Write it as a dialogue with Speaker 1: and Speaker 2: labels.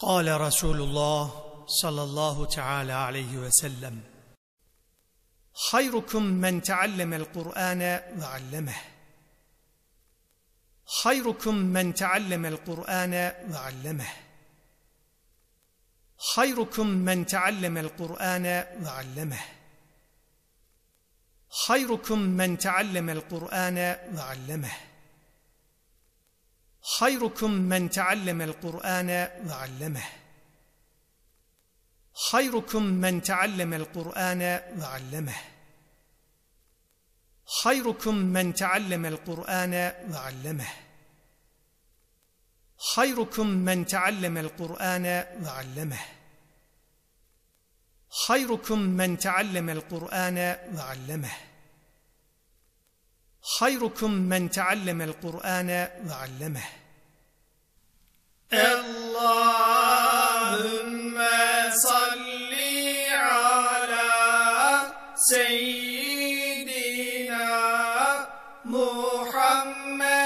Speaker 1: قال رسول الله صلى الله تعالى عليه وسلم خيركم من تعلم القرآن وعلمه خيركم من تعلم القرآن وعلمه خيركم من تعلم القرآن وعلمه خيركم من تعلم القرآن وعلمه خيركم من تعلم القرآن وعلمه خيركم من تعلم القرآن وعلمه خيركم من تعلم القرآن وعلمه خيركم من تعلم القرآن وعلمه خيركم من تعلم القرآن وعلمه خيركم من تعلم القرآن وعلمه
Speaker 2: اللهم صل على سيدنا محمد